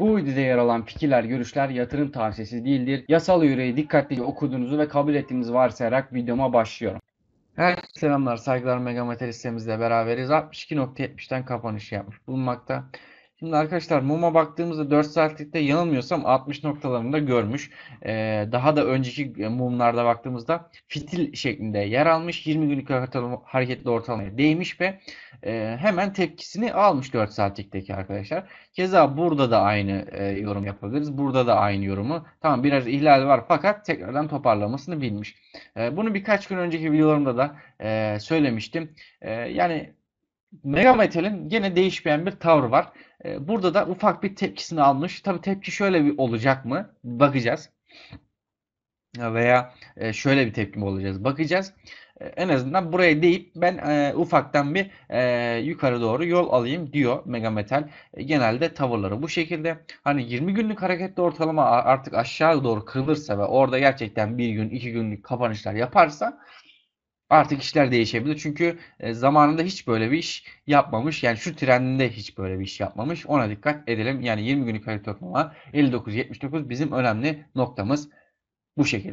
Bu videoda yer alan fikirler, görüşler yatırım tavsiyesi değildir. Yasal yüreği dikkatlice okuduğunuzu ve kabul ettiğinizi varsayarak videoma başlıyorum. Herkese selamlar, saygılar Mega listemizle beraberiz. 62.70'ten kapanış yapmış bulunmakta. Şimdi arkadaşlar muma baktığımızda 4 saatlikte yanılmıyorsam 60 noktalarında görmüş. Ee, daha da önceki e, mumlarda baktığımızda fitil şeklinde yer almış. 20 günlük hareketli ortalamaya değmiş ve e, hemen tepkisini almış 4 saatlikteki arkadaşlar. Keza burada da aynı e, yorum yapabiliriz. Burada da aynı yorumu. Tamam biraz ihlal var fakat tekrardan toparlamasını bilmiş. E, bunu birkaç gün önceki videolarımda da e, söylemiştim. E, yani Mega Metal'in gene değişmeyen bir tavrı var. Ee, burada da ufak bir tepkisini almış. Tabii tepki şöyle bir olacak mı? Bakacağız. Ee, veya e, şöyle bir tepki mi olacağız? Bakacağız. Ee, en azından buraya deyip ben e, ufaktan bir e, yukarı doğru yol alayım diyor Mega Metal. genelde tavırları bu şekilde. Hani 20 günlük hareketli ortalama artık aşağı doğru kırılırsa ve orada gerçekten bir gün iki günlük kapanışlar yaparsa Artık işler değişebilir. Çünkü e, zamanında hiç böyle bir iş yapmamış. Yani şu trendinde hiç böyle bir iş yapmamış. Ona dikkat edelim. Yani 20 günlük harita okuma 59-79 bizim önemli noktamız bu şekilde.